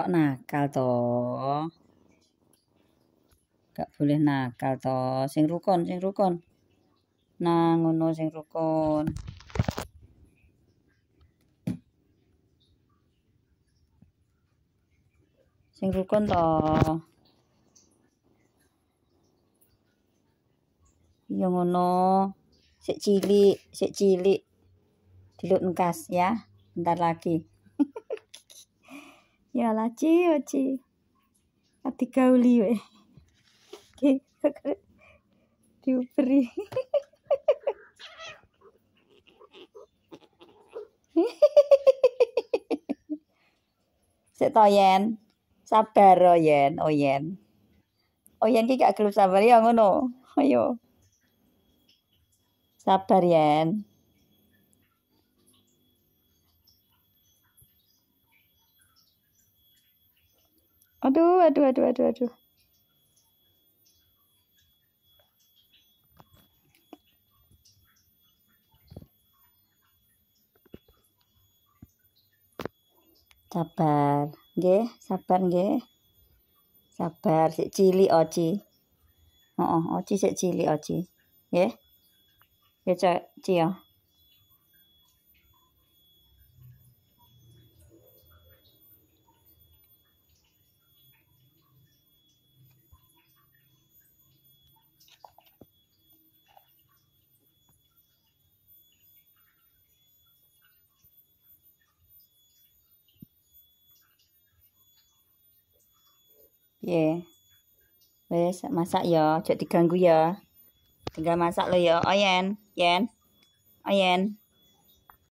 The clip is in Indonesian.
kok nakal toh gak boleh nakal toh sing rukun sing rukun nah ngono sing rukun sing rukun toh iya ngono sik cilik sik cilik diluk ngkas ya ntar lagi Ya lah ci ci. Ati kauli we. Ki diuperi. Sik to yen. Sabar oh yen, oh yen. Oh yen ki gak gelem sabar ya ngono. Ayo. Sabar yen. Aduh, aduh, aduh, aduh, aduh. Sabar, nggih, sabar nggih. Sabar si cilik oci. oh oci si cilik oci. ya Ya, cok, Ci ya. ya, Wes masak ya, jangan diganggu ya. Tinggal masak lo ya. Oyen, oh, yen. Oyen. Oh,